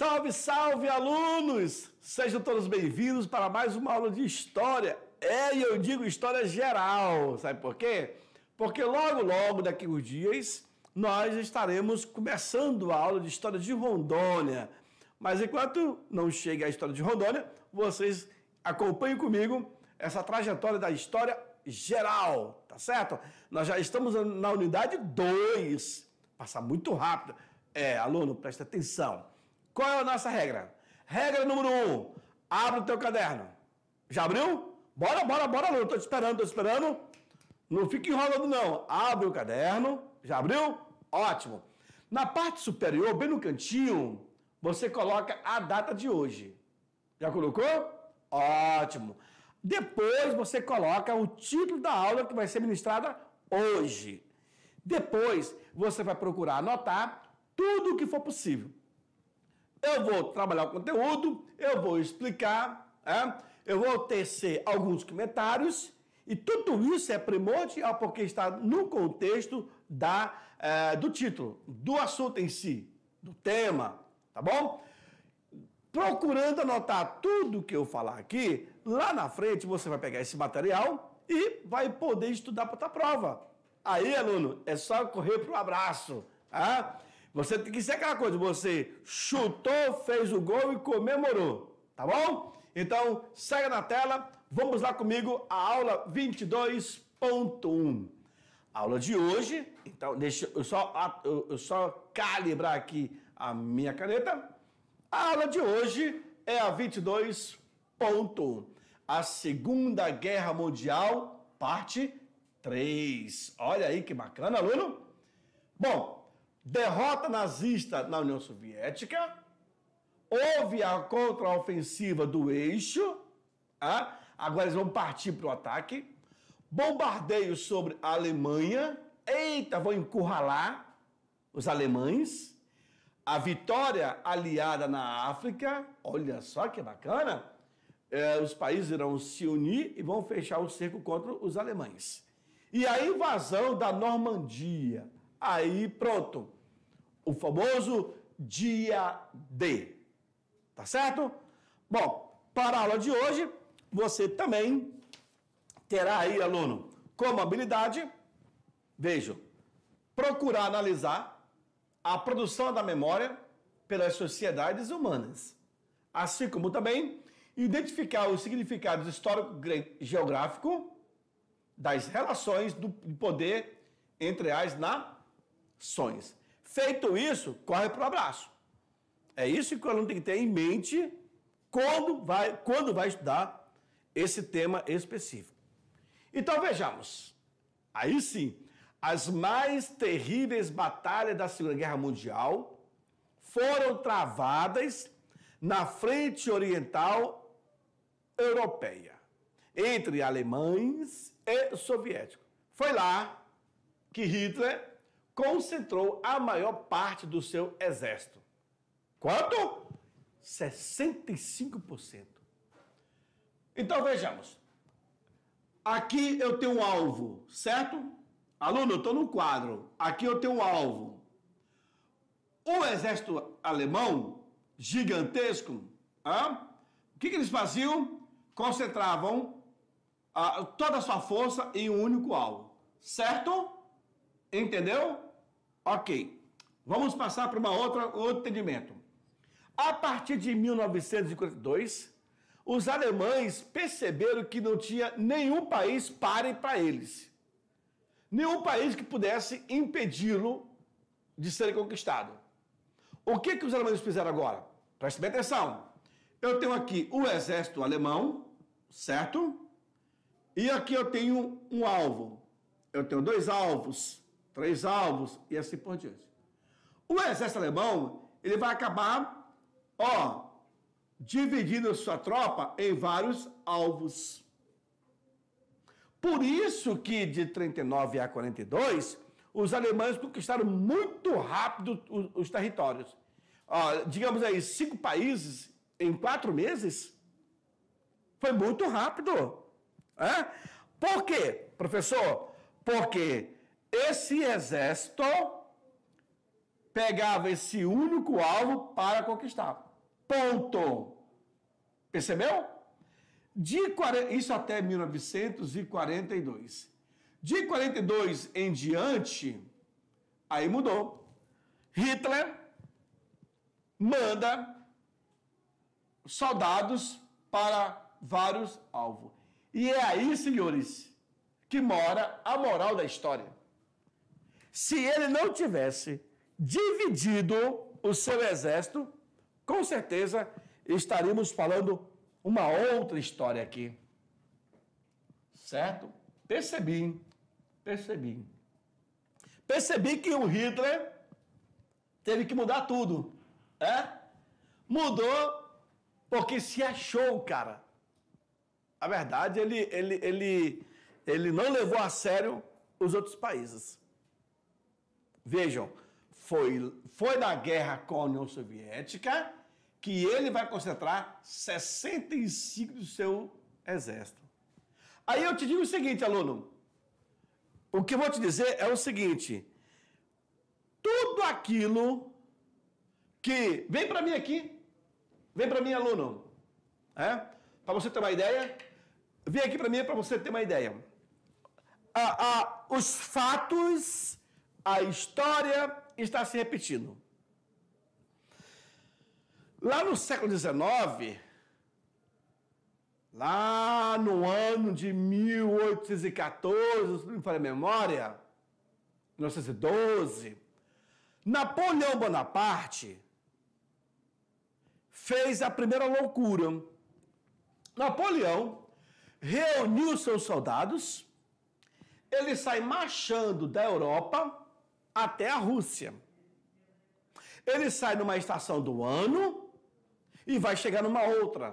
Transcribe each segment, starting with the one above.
Salve, salve, alunos! Sejam todos bem-vindos para mais uma aula de história. É, e eu digo história geral, sabe por quê? Porque logo, logo, daqui a uns dias, nós estaremos começando a aula de história de Rondônia. Mas enquanto não chega a história de Rondônia, vocês acompanhem comigo essa trajetória da história geral, tá certo? Nós já estamos na unidade 2. Passa muito rápido. É, aluno, presta atenção. Qual é a nossa regra? Regra número um: abre o teu caderno. Já abriu? Bora, bora, bora, aluno. Estou te esperando, estou te esperando. Não fica enrolando, não. Abre o caderno. Já abriu? Ótimo. Na parte superior, bem no cantinho, você coloca a data de hoje. Já colocou? Ótimo. Depois você coloca o título tipo da aula que vai ser ministrada hoje. Depois você vai procurar anotar tudo o que for possível. Eu vou trabalhar o conteúdo, eu vou explicar, é? eu vou tecer alguns comentários e tudo isso é primordial porque está no contexto da, é, do título, do assunto em si, do tema, tá bom? Procurando anotar tudo que eu falar aqui, lá na frente você vai pegar esse material e vai poder estudar para a prova. Aí, aluno, é só correr para o abraço. Tá? Você tem que ser aquela coisa, você chutou, fez o gol e comemorou, tá bom? Então, segue na tela, vamos lá comigo a aula 22.1. Aula de hoje, então deixa eu só, eu, eu só calibrar aqui a minha caneta. A aula de hoje é a 22.1, a Segunda Guerra Mundial, parte 3. Olha aí que bacana, aluno. Bom, derrota nazista na União Soviética, houve a contraofensiva do eixo, ah, agora eles vão partir para o ataque, bombardeio sobre a Alemanha, eita, vão encurralar os alemães, a vitória aliada na África, olha só que bacana, é, os países irão se unir e vão fechar o cerco contra os alemães. E a invasão da Normandia, aí pronto, o famoso dia D. Tá certo? Bom, para a aula de hoje, você também terá aí, aluno, como habilidade, vejo, procurar analisar a produção da memória pelas sociedades humanas, assim como também identificar os significados histórico-geográfico das relações do poder entre as nações. Feito isso, corre para o abraço. É isso que o aluno tem que ter em mente quando vai, quando vai estudar esse tema específico. Então vejamos. Aí sim, as mais terríveis batalhas da Segunda Guerra Mundial foram travadas na frente oriental europeia, entre alemães e soviéticos. Foi lá que Hitler concentrou a maior parte do seu exército. Quanto? 65%. Então vejamos. Aqui eu tenho um alvo, certo? Aluno, eu estou no quadro. Aqui eu tenho um alvo. O exército alemão, gigantesco, o que, que eles faziam? Concentravam ah, toda a sua força em um único alvo, certo? Entendeu? Ok, vamos passar para uma outra outro entendimento. A partir de 1942, os alemães perceberam que não tinha nenhum país pare para eles, nenhum país que pudesse impedi-lo de ser conquistado. O que que os alemães fizeram agora? Preste bem atenção. Eu tenho aqui o exército alemão, certo? E aqui eu tenho um alvo. Eu tenho dois alvos três alvos e assim por diante. O exército alemão, ele vai acabar, ó, dividindo sua tropa em vários alvos. Por isso que de 39 a 42, os alemães conquistaram muito rápido os, os territórios. Ó, digamos aí, cinco países em quatro meses, foi muito rápido. É? Por quê, professor? Porque esse exército pegava esse único alvo para conquistar. Ponto. Percebeu? De 40, isso até 1942. De 42 em diante, aí mudou. Hitler manda soldados para vários alvos. E é aí, senhores, que mora a moral da história se ele não tivesse dividido o seu exército, com certeza estaríamos falando uma outra história aqui. Certo? Percebi, percebi. Percebi que o Hitler teve que mudar tudo. É? Mudou porque se achou, cara. A verdade, ele, ele, ele, ele não levou a sério os outros países. Vejam, foi, foi na guerra com a União Soviética que ele vai concentrar 65 do seu exército. Aí eu te digo o seguinte, aluno. O que eu vou te dizer é o seguinte: tudo aquilo que. Vem para mim aqui. Vem para mim, aluno. É? Para você ter uma ideia. Vem aqui para mim para você ter uma ideia. Ah, ah, os fatos a história está se repetindo. Lá no século XIX, lá no ano de 1814, se me falha a memória, 1912, Napoleão Bonaparte fez a primeira loucura. Napoleão reuniu seus soldados, ele sai marchando da Europa até a Rússia. Ele sai numa estação do ano e vai chegar numa outra.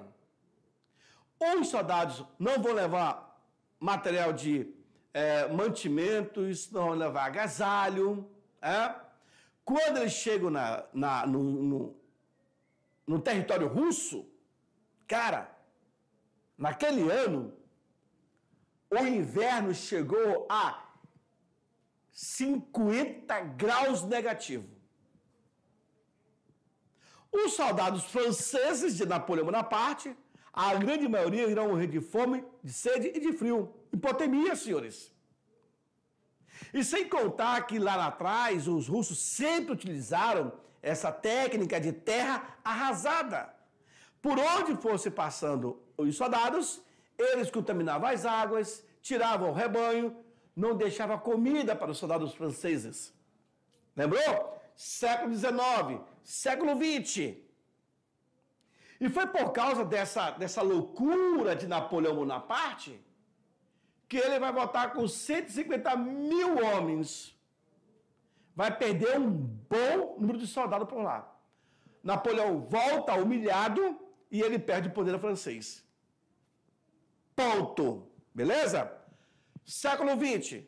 Os soldados não vão levar material de é, mantimentos, não vão levar agasalho. É? Quando eles chegam na, na no, no, no território russo, cara, naquele ano, o inverno chegou a 50 graus negativo. Os soldados franceses de Napoleão Bonaparte, a grande maioria irão morrer de fome, de sede e de frio. Hipotemia, senhores. E sem contar que lá atrás os russos sempre utilizaram essa técnica de terra arrasada. Por onde fosse passando os soldados, eles contaminavam as águas, tiravam o rebanho, não deixava comida para os soldados franceses. Lembrou? Século XIX, século XX. E foi por causa dessa, dessa loucura de Napoleão Bonaparte que ele vai votar com 150 mil homens. Vai perder um bom número de soldados por lá. Napoleão volta humilhado e ele perde o poder francês. Ponto. Beleza? século XX,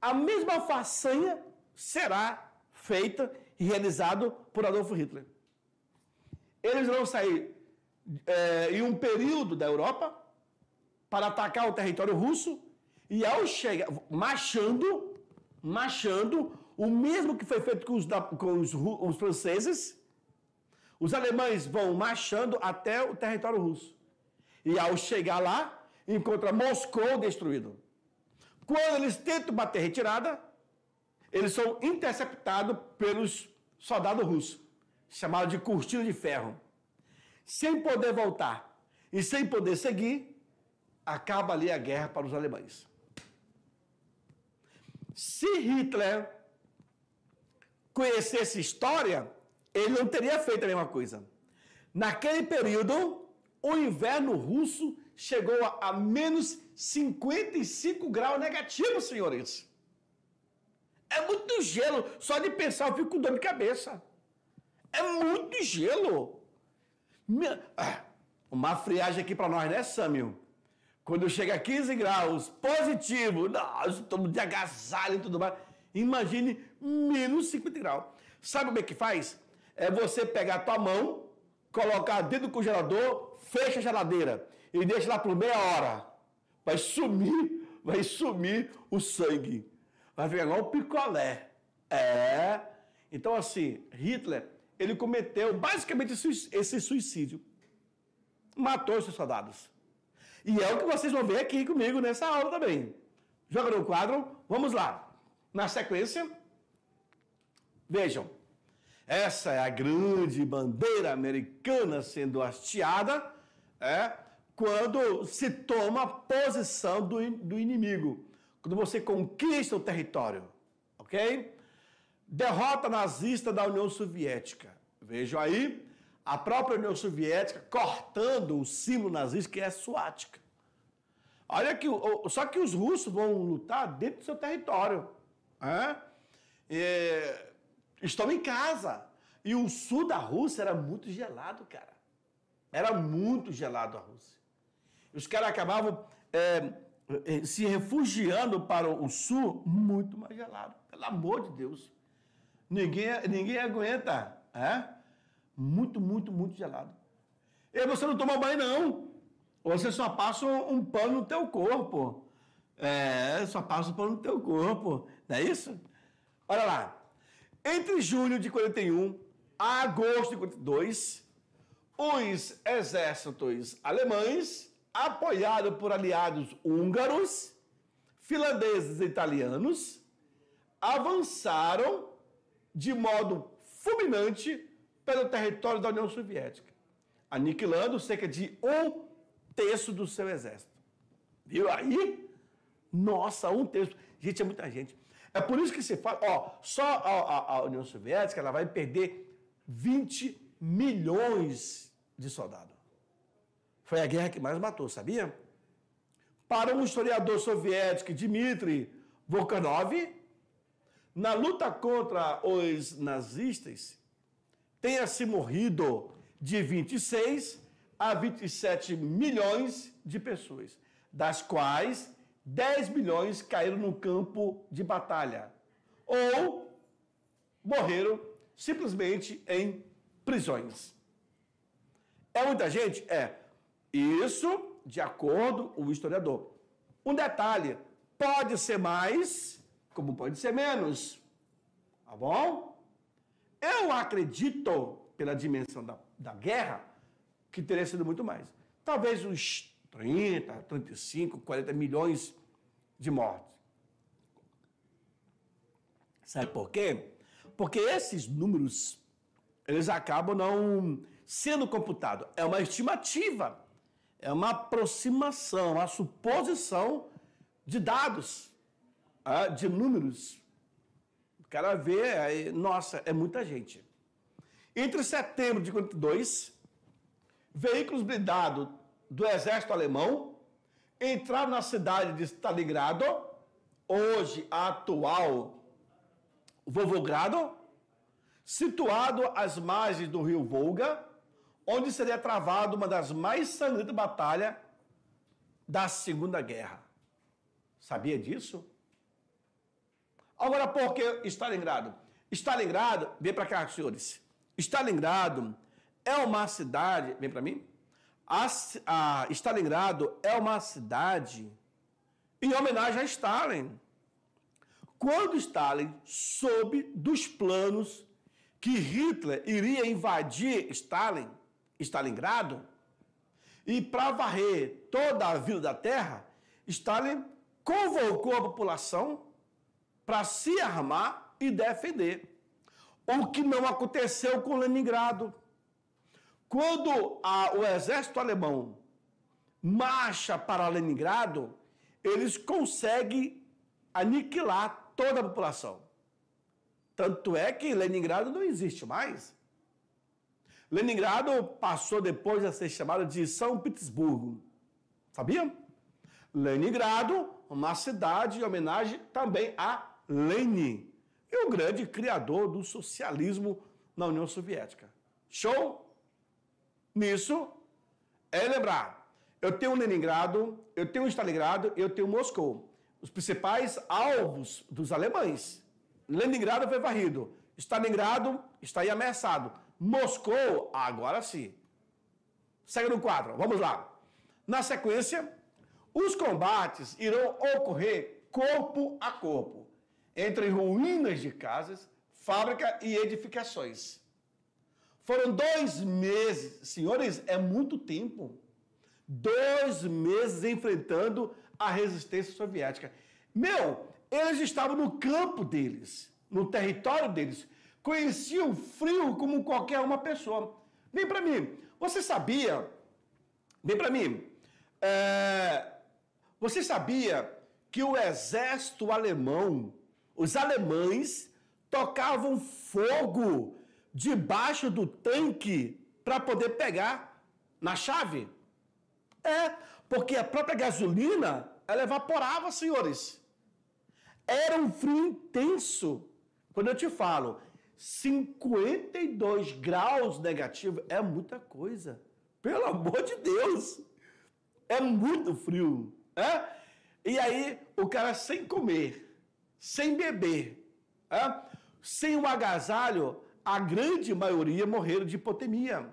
a mesma façanha será feita e realizada por Adolfo Hitler. Eles vão sair é, em um período da Europa para atacar o território russo e ao chegar, marchando, marchando, o mesmo que foi feito com os, com os, os franceses, os alemães vão marchando até o território russo. E ao chegar lá, encontra Moscou destruído. Quando eles tentam bater retirada, eles são interceptados pelos soldados russos, chamados de cortina de ferro. Sem poder voltar e sem poder seguir, acaba ali a guerra para os alemães. Se Hitler conhecesse história, ele não teria feito a mesma coisa. Naquele período, o inverno russo chegou a, a menos 55 graus negativos, senhores. É muito gelo. Só de pensar eu fico com dor de cabeça. É muito gelo. Minha... Ah, uma friagem aqui para nós, né, Samuel? Quando chega a 15 graus, positivo, nós estamos de agasalho e tudo mais. Imagine menos 50 graus. Sabe como é que faz? É você pegar a tua mão, colocar dentro do congelador, fecha a geladeira e deixa lá por meia hora. Vai sumir, vai sumir o sangue. Vai ficar igual o picolé. É. Então, assim, Hitler, ele cometeu basicamente esse suicídio. Matou os seus soldados. E é o que vocês vão ver aqui comigo nessa aula também. Joga no quadro, vamos lá. Na sequência, vejam. Essa é a grande bandeira americana sendo hasteada, é, quando se toma a posição do, do inimigo, quando você conquista o território, ok? Derrota nazista da União Soviética. vejo aí, a própria União Soviética cortando o símbolo nazista que é a suática. Olha que só que os russos vão lutar dentro do seu território, é? É, estão em casa e o sul da Rússia era muito gelado, cara. Era muito gelado a Rússia. Os caras acabavam é, é, se refugiando para o sul muito mais gelado. Pelo amor de Deus. Ninguém, ninguém aguenta. É? Muito, muito, muito gelado. E você não toma banho, não. Você só passa um pano no teu corpo. É, só passa um pano no teu corpo. Não é isso? Olha lá. Entre julho de 41 a agosto de 42, os exércitos alemães apoiado por aliados húngaros, finlandeses e italianos, avançaram de modo fulminante pelo território da União Soviética, aniquilando cerca de um terço do seu exército. Viu aí? Nossa, um terço. Gente, é muita gente. É por isso que se fala, ó, só a, a, a União Soviética ela vai perder 20 milhões de soldados. Foi a guerra que mais matou, sabia? Para um historiador soviético, Dmitry Volkanov, na luta contra os nazistas, tenha-se morrido de 26 a 27 milhões de pessoas, das quais 10 milhões caíram no campo de batalha ou morreram simplesmente em prisões. É muita gente? É. Isso, de acordo com o historiador. Um detalhe, pode ser mais, como pode ser menos. Tá bom? Eu acredito, pela dimensão da, da guerra, que teria sido muito mais. Talvez uns 30, 35, 40 milhões de mortes. Sabe por quê? Porque esses números, eles acabam não sendo computados. É uma estimativa é uma aproximação, uma suposição de dados, ah, de números. O cara vê, aí, nossa, é muita gente. Entre setembro de 42, veículos blindados do exército alemão entraram na cidade de Stalingrado, hoje a atual Vovogrado, situado às margens do rio Volga, onde seria travada uma das mais sangrentas batalhas da Segunda Guerra. Sabia disso? Agora, por que Stalingrado? Stalingrado, vem para cá, senhores. Stalingrado é uma cidade, vem para mim. A, a Stalingrado é uma cidade em homenagem a Stalin. Quando Stalin soube dos planos que Hitler iria invadir Stalin, Stalingrado, e para varrer toda a vila da terra, Stalin convocou a população para se armar e defender. O que não aconteceu com Leningrado. Quando a, o exército alemão marcha para Leningrado, eles conseguem aniquilar toda a população. Tanto é que Leningrado não existe mais. Leningrado passou depois a ser chamado de São Petersburgo. Sabia? Leningrado, uma cidade em homenagem também a Lenin, e o grande criador do socialismo na União Soviética. Show? Nisso é lembrar. Eu tenho Leningrado, eu tenho Stalingrado, eu tenho Moscou. Os principais alvos dos alemães. Leningrado foi varrido. Stalingrado está aí ameaçado. Moscou, agora sim. Segue no quadro, vamos lá. Na sequência, os combates irão ocorrer corpo a corpo, entre ruínas de casas, fábrica e edificações. Foram dois meses, senhores, é muito tempo. Dois meses enfrentando a resistência soviética. Meu, eles estavam no campo deles, no território deles. Conheci o frio como qualquer uma pessoa. Vem para mim, você sabia? Vem para mim, é, você sabia que o exército alemão, os alemães, tocavam fogo debaixo do tanque para poder pegar na chave? É, porque a própria gasolina ela evaporava, senhores. Era um frio intenso. Quando eu te falo 52 graus negativo é muita coisa. Pelo amor de Deus! É muito frio. É? E aí, o cara sem comer, sem beber, é? sem o agasalho, a grande maioria morreram de hipotermia.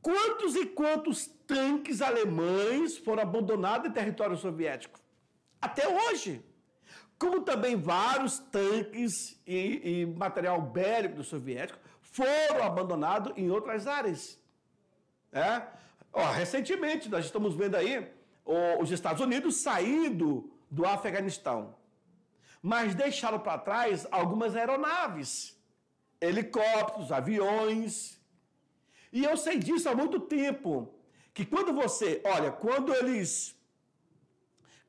Quantos e quantos tanques alemães foram abandonados em território soviético? Até hoje como também vários tanques e, e material bélico do soviético foram abandonados em outras áreas. É? Ó, recentemente, nós estamos vendo aí os Estados Unidos saindo do Afeganistão, mas deixaram para trás algumas aeronaves, helicópteros, aviões. E eu sei disso há muito tempo, que quando você, olha, quando eles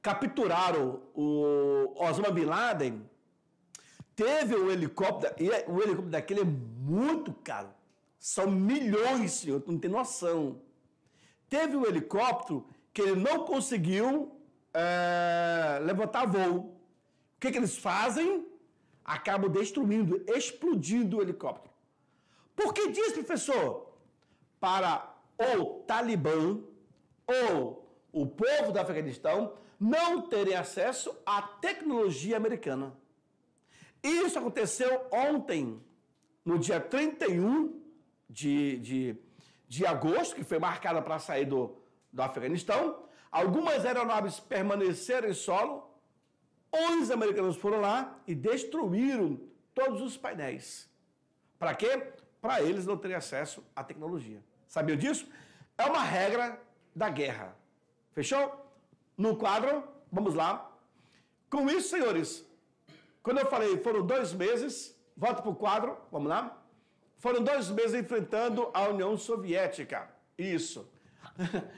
capturaram o Osama Bin Laden, teve um helicóptero, e é, o helicóptero daquele é muito caro. São milhões, senhor, tu não tem noção. Teve um helicóptero que ele não conseguiu é, levantar voo. O que, que eles fazem? Acabam destruindo, explodindo o helicóptero. Por que diz, professor? Para o Talibã ou o povo do Afeganistão não terem acesso à tecnologia americana. Isso aconteceu ontem, no dia 31 de, de, de agosto, que foi marcada para sair do, do Afeganistão. Algumas aeronaves permaneceram em solo, 11 americanos foram lá e destruíram todos os painéis. Para quê? Para eles não terem acesso à tecnologia. Sabiam disso? É uma regra da guerra. Fechou? no quadro. Vamos lá. Com isso, senhores, quando eu falei, foram dois meses, volta para o quadro, vamos lá. Foram dois meses enfrentando a União Soviética. Isso.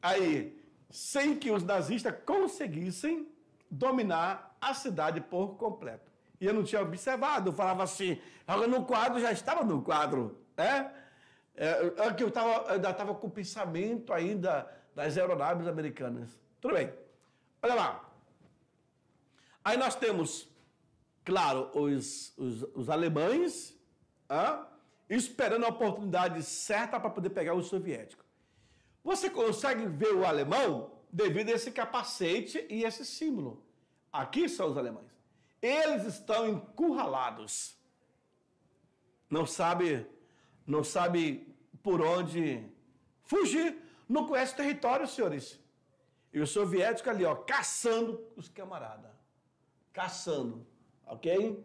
Aí, sem que os nazistas conseguissem dominar a cidade por completo. E eu não tinha observado, eu falava assim, agora no quadro, já estava no quadro, né? É, é eu, tava, eu ainda estava com o pensamento ainda das aeronaves americanas. Tudo bem. Olha lá. Aí nós temos, claro, os, os, os alemães ah, esperando a oportunidade certa para poder pegar o soviético. Você consegue ver o alemão devido a esse capacete e esse símbolo. Aqui são os alemães. Eles estão encurralados. Não sabe, não sabe por onde fugir. Não conhece o território, senhores. E os soviéticos ali, ó, caçando os camaradas. Caçando, ok?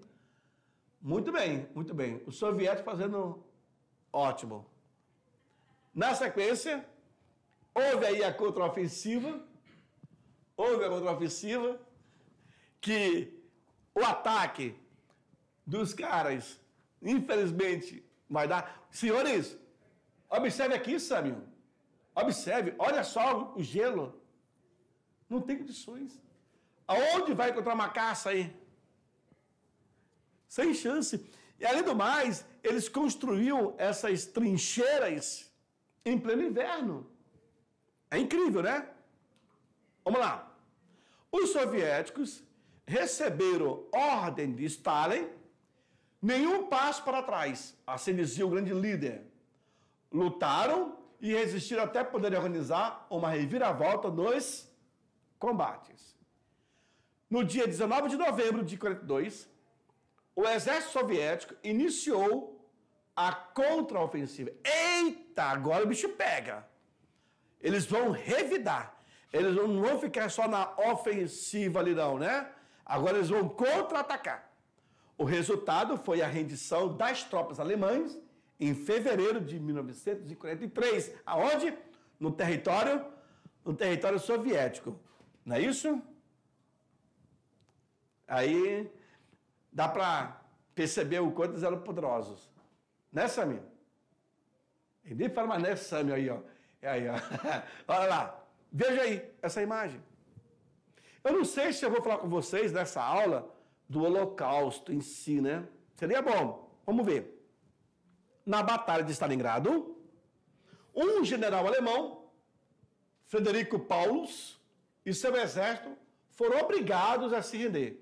Muito bem, muito bem. Os soviéticos fazendo ótimo. Na sequência, houve aí a contraofensiva, houve a contraofensiva, que o ataque dos caras, infelizmente, vai dar. Senhores, observe aqui, Samuel. Observe, olha só o gelo. Não tem condições. Aonde vai encontrar uma caça aí? Sem chance. E além do mais, eles construíam essas trincheiras em pleno inverno. É incrível, né? Vamos lá. Os soviéticos receberam ordem de Stalin, nenhum passo para trás, assim dizia o grande líder. Lutaram e resistiram até poder organizar uma reviravolta nos combates. No dia 19 de novembro de 42, o exército soviético iniciou a contraofensiva. Eita, agora o bicho pega. Eles vão revidar. Eles não vão ficar só na ofensiva ali não, né? Agora eles vão contra-atacar. O resultado foi a rendição das tropas alemãs em fevereiro de 1943, aonde? No território, no território soviético. Não é isso? Aí dá para perceber o quanto eles eram poderosos. Né, Samir? Ele nem fala mais, né, Samir? Aí, ó. É aí, ó. Olha lá. Veja aí essa imagem. Eu não sei se eu vou falar com vocês nessa aula do holocausto em si, né? Seria bom. Vamos ver. Na Batalha de Stalingrado, um general alemão, Frederico Paulus, e seu exército foram obrigados a se render.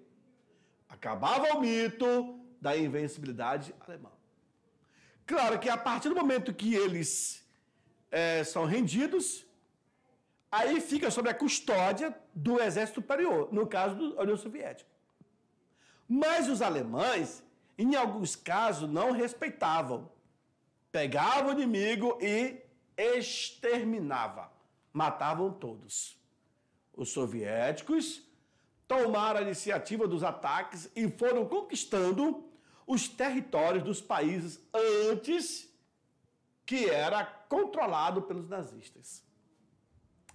Acabava o mito da invencibilidade alemã. Claro que a partir do momento que eles é, são rendidos, aí fica sob a custódia do exército superior, no caso da União Soviética. Mas os alemães, em alguns casos, não respeitavam. Pegavam o inimigo e exterminava. Matavam todos. Os soviéticos tomaram a iniciativa dos ataques e foram conquistando os territórios dos países antes que era controlado pelos nazistas.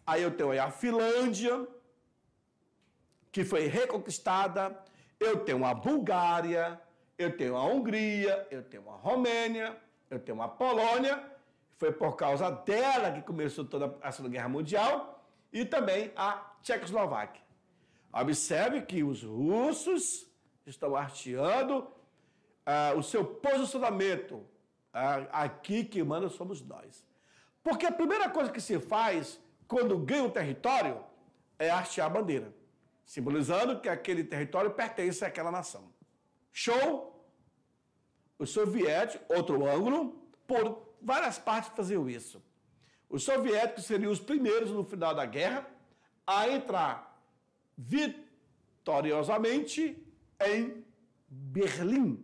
Aí eu tenho aí a Finlândia, que foi reconquistada, eu tenho a Bulgária, eu tenho a Hungria, eu tenho a Romênia, eu tenho a Polônia, foi por causa dela que começou toda a Segunda Guerra Mundial, e também a Tchecoslováquia. Observe que os russos estão arteando ah, o seu posicionamento. Ah, aqui que manda somos nós. Porque a primeira coisa que se faz quando ganha um território é artear a bandeira, simbolizando que aquele território pertence àquela nação. Show? Os soviéticos, outro ângulo, por várias partes faziam isso. Os soviéticos seriam os primeiros no final da guerra a entrar vitoriosamente em Berlim.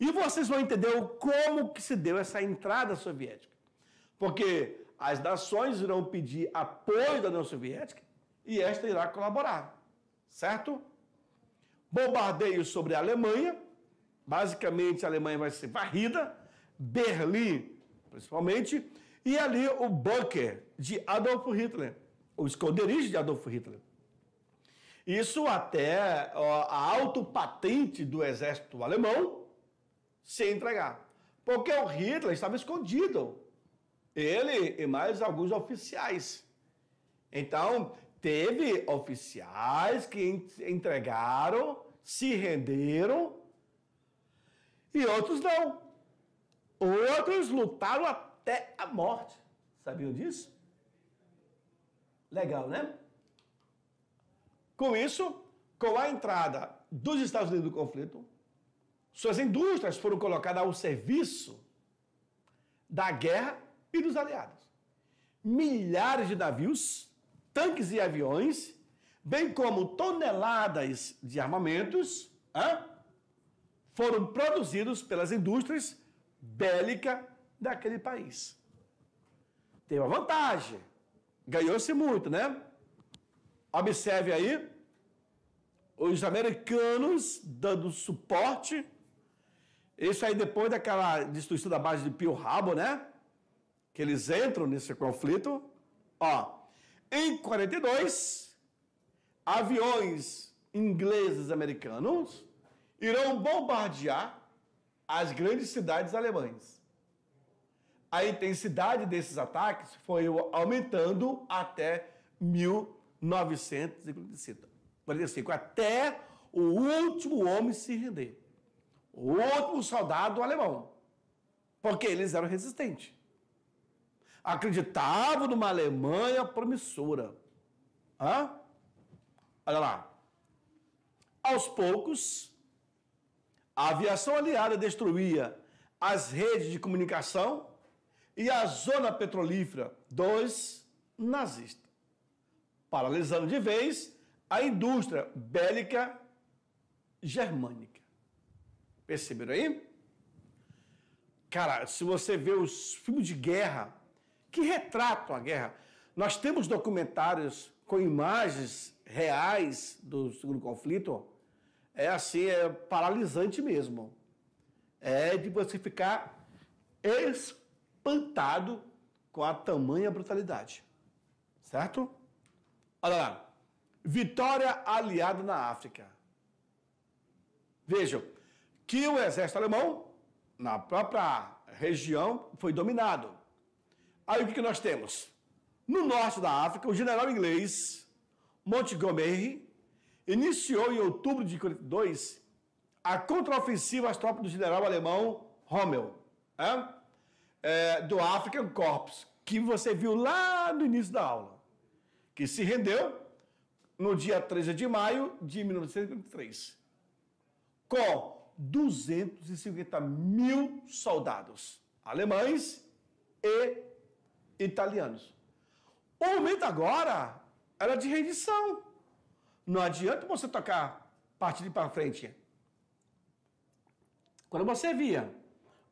E vocês vão entender como que se deu essa entrada soviética. Porque as nações irão pedir apoio da União Soviética e esta irá colaborar, certo? Bombardeios sobre a Alemanha, basicamente a Alemanha vai ser varrida, Berlim principalmente, e ali o bunker de Adolf Hitler o esconderijo de Adolf Hitler. Isso até ó, a autopatente do exército alemão se entregar. Porque o Hitler estava escondido. Ele e mais alguns oficiais. Então, teve oficiais que entregaram, se renderam, e outros não. Outros lutaram até a morte. Sabiam disso? Legal, né? Com isso, com a entrada dos Estados Unidos no conflito, suas indústrias foram colocadas ao serviço da guerra e dos aliados. Milhares de navios, tanques e aviões, bem como toneladas de armamentos, foram produzidos pelas indústrias bélicas daquele país. Tem uma vantagem ganhou-se muito, né? Observe aí os americanos dando suporte. Isso aí depois daquela destruição da base de Pio Rabo, né? Que eles entram nesse conflito. Ó, em 42, aviões ingleses americanos irão bombardear as grandes cidades alemãs a intensidade desses ataques foi aumentando até 1945, até o último homem se render, o último soldado alemão, porque eles eram resistentes. Acreditavam numa Alemanha promissora. Hã? Olha lá. Aos poucos, a aviação aliada destruía as redes de comunicação e a zona petrolífera dois nazistas, paralisando de vez a indústria bélica germânica. Perceberam aí? Cara, se você vê os filmes de guerra que retratam a guerra, nós temos documentários com imagens reais do segundo conflito, é assim, é paralisante mesmo. É de você ficar es espantado com a tamanha brutalidade. Certo? Olha lá. Vitória aliada na África. Vejam que o exército alemão, na própria região, foi dominado. Aí o que nós temos? No norte da África, o general inglês Montgomery iniciou em outubro de 42 a contraofensiva às tropas do general alemão Rommel. É? é, do African Corps, que você viu lá no início da aula, que se rendeu no dia 13 de maio de 1953, com 250 mil soldados alemães e italianos. O momento agora era de rendição. Não adianta você tocar partir para frente. Quando você via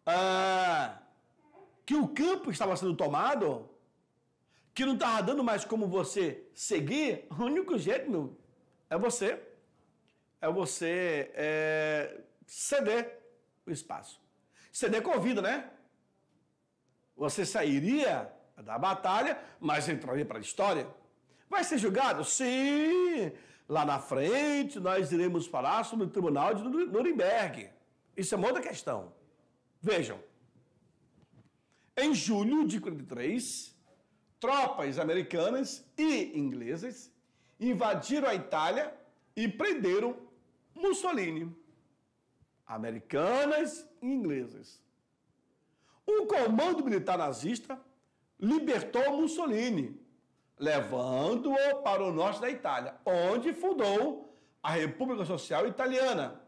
ah, que o campo estava sendo tomado, que não estava dando mais como você seguir, o único jeito, meu, é você. É você é, ceder o espaço. Ceder com vida, né? Você sairia da batalha, mas entraria para a história. Vai ser julgado? Sim! Lá na frente nós iremos falar sobre o tribunal de Nuremberg. Isso é uma outra questão. Vejam, em julho de 43, tropas americanas e inglesas invadiram a Itália e prenderam Mussolini. Americanas e inglesas. O comando militar nazista libertou Mussolini, levando-o para o norte da Itália, onde fundou a República Social Italiana,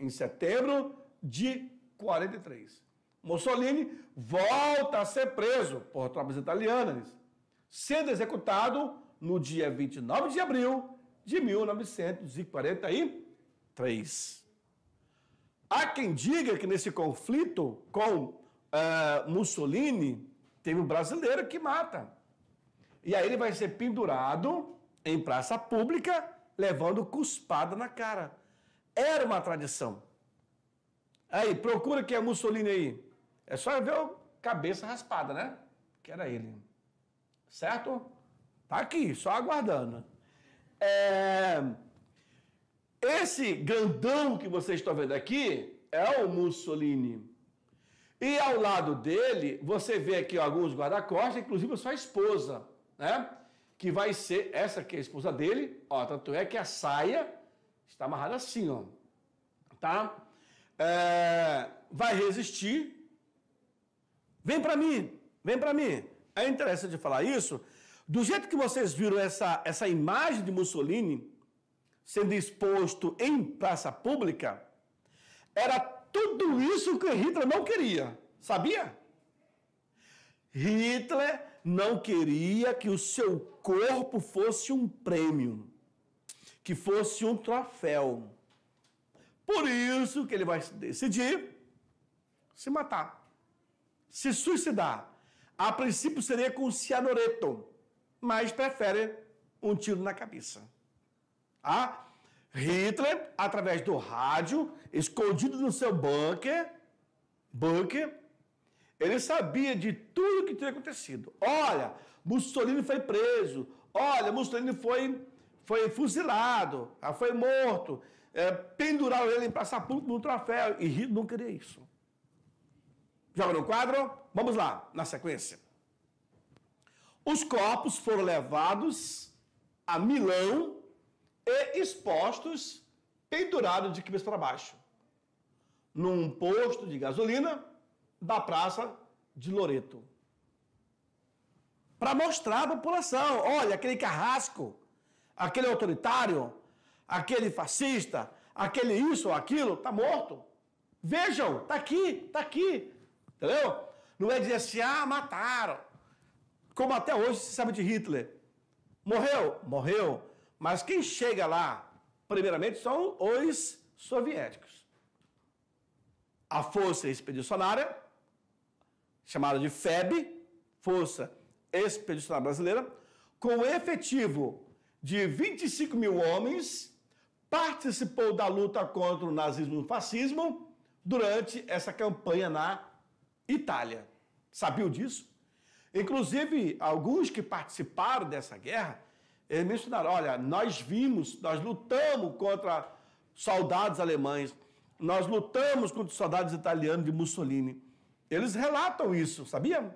em setembro de 43. Mussolini volta a ser preso por tropas italianas, sendo executado no dia 29 de abril de 1943. Há quem diga que nesse conflito com uh, Mussolini teve um brasileiro que mata. E aí ele vai ser pendurado em praça pública, levando cuspada na cara. Era uma tradição. Aí, procura quem é Mussolini aí. É só ver o cabeça raspada, né? Que era ele. Certo? Tá aqui, só aguardando. É... Esse grandão que vocês estão vendo aqui é o Mussolini. E ao lado dele, você vê aqui alguns guarda-costas, inclusive a sua esposa, né? Que vai ser, essa aqui é a esposa dele, ó, tanto é que a saia está amarrada assim, ó, tá? É... vai resistir, Vem para mim, vem para mim. É interessante falar isso. Do jeito que vocês viram essa, essa imagem de Mussolini sendo exposto em praça pública, era tudo isso que Hitler não queria, sabia? Hitler não queria que o seu corpo fosse um prêmio, que fosse um troféu. Por isso que ele vai decidir se matar se suicidar. A princípio seria com cianureto, mas prefere um tiro na cabeça. Ah, Hitler, através do rádio, escondido no seu bunker, bunker, ele sabia de tudo o que tinha acontecido. Olha, Mussolini foi preso. Olha, Mussolini foi, foi fuzilado, ah, foi morto. É, penduraram ele em praça Ponto no troféu. E Hitler não queria isso. Joga no quadro? Vamos lá, na sequência. Os corpos foram levados a Milão e expostos, pendurados de cabeça para baixo, num posto de gasolina da Praça de Loreto. Para mostrar à população: olha, aquele carrasco, aquele autoritário, aquele fascista, aquele isso ou aquilo, está morto. Vejam, está aqui, está aqui, Entendeu? Não é dizer assim, ah, mataram. Como até hoje se sabe de Hitler. Morreu? Morreu. Mas quem chega lá, primeiramente, são os soviéticos. A Força Expedicionária, chamada de FEB, Força Expedicionária Brasileira, com o efetivo de 25 mil homens, participou da luta contra o nazismo e o fascismo durante essa campanha na Itália. Sabiam disso? Inclusive, alguns que participaram dessa guerra eles mencionaram: olha, nós vimos, nós lutamos contra soldados alemães, nós lutamos contra os soldados italianos de Mussolini. Eles relatam isso, sabiam?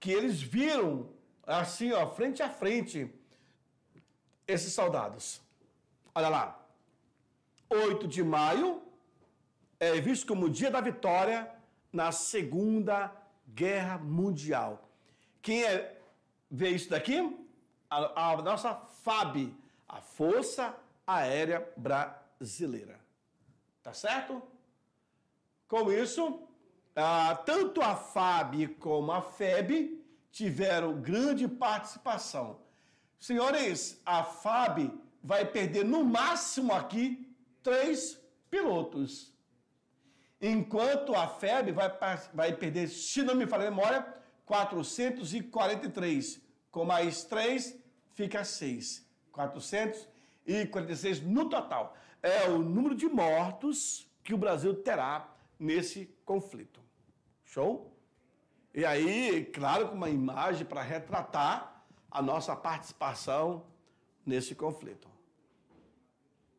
Que eles viram assim, ó, frente a frente, esses soldados. Olha lá. 8 de maio é visto como o dia da vitória na Segunda Guerra Mundial. Quem é, vê isso daqui? A, a nossa FAB, a Força Aérea Brasileira. Tá certo? Com isso, ah, tanto a FAB como a FEB tiveram grande participação. Senhores, a FAB vai perder no máximo aqui três pilotos enquanto a FEB vai, vai perder, se não me falha a memória, 443, com mais 3 fica 6. 446 no total. É o número de mortos que o Brasil terá nesse conflito. Show? E aí, claro, com uma imagem para retratar a nossa participação nesse conflito.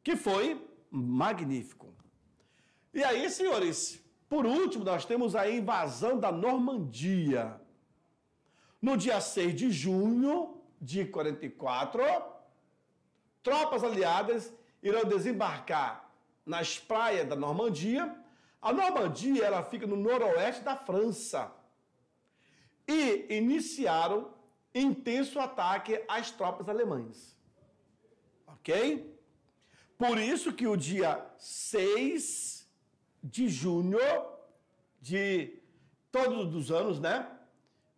Que foi magnífico. E aí, senhores, por último, nós temos a invasão da Normandia. No dia 6 de junho de 44, tropas aliadas irão desembarcar nas praias da Normandia. A Normandia ela fica no noroeste da França. E iniciaram intenso ataque às tropas alemãs. OK? Por isso que o dia 6 de junho de todos os anos, né?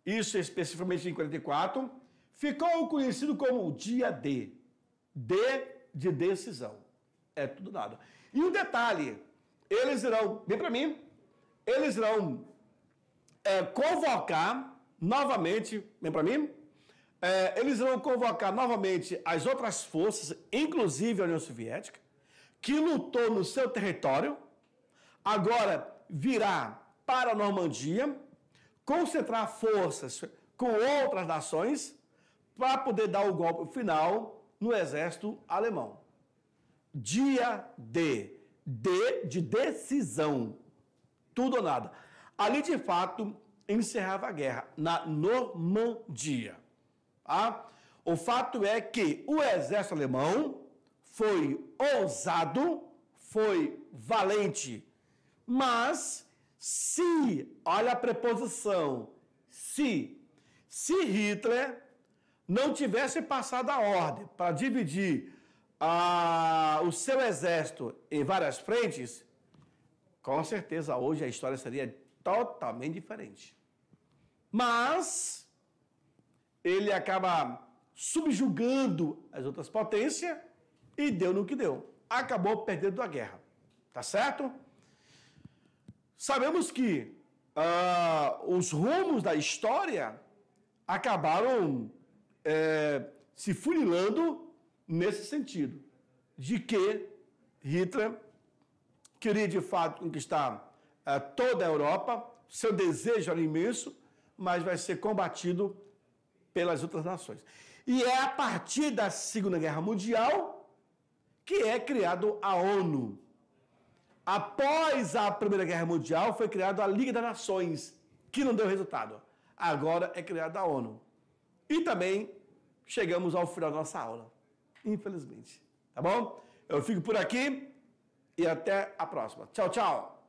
Isso especificamente em 44, ficou conhecido como o dia D. D de decisão. É tudo nada. E um detalhe, eles irão, vem para mim, eles irão é, convocar novamente, vem para mim, é, eles irão convocar novamente as outras forças, inclusive a União Soviética, que lutou no seu território, Agora virá para a Normandia, concentrar forças com outras nações para poder dar o golpe final no exército alemão. Dia D. D de decisão. Tudo ou nada. Ali, de fato, encerrava a guerra, na Normandia. Tá? O fato é que o exército alemão foi ousado, foi valente, mas se, olha a preposição, se, se Hitler não tivesse passado a ordem para dividir ah, o seu exército em várias frentes, com certeza hoje a história seria totalmente diferente. Mas ele acaba subjugando as outras potências e deu no que deu. Acabou perdendo a guerra. Tá certo? Sabemos que uh, os rumos da história acabaram é, se funilando nesse sentido, de que Hitler queria de fato conquistar é, toda a Europa, seu desejo era imenso, mas vai ser combatido pelas outras nações. E é a partir da Segunda Guerra Mundial que é criado a ONU. Após a Primeira Guerra Mundial, foi criada a Liga das Nações, que não deu resultado. Agora é criada a ONU. E também chegamos ao final da nossa aula, infelizmente. Tá bom? Eu fico por aqui e até a próxima. Tchau, tchau!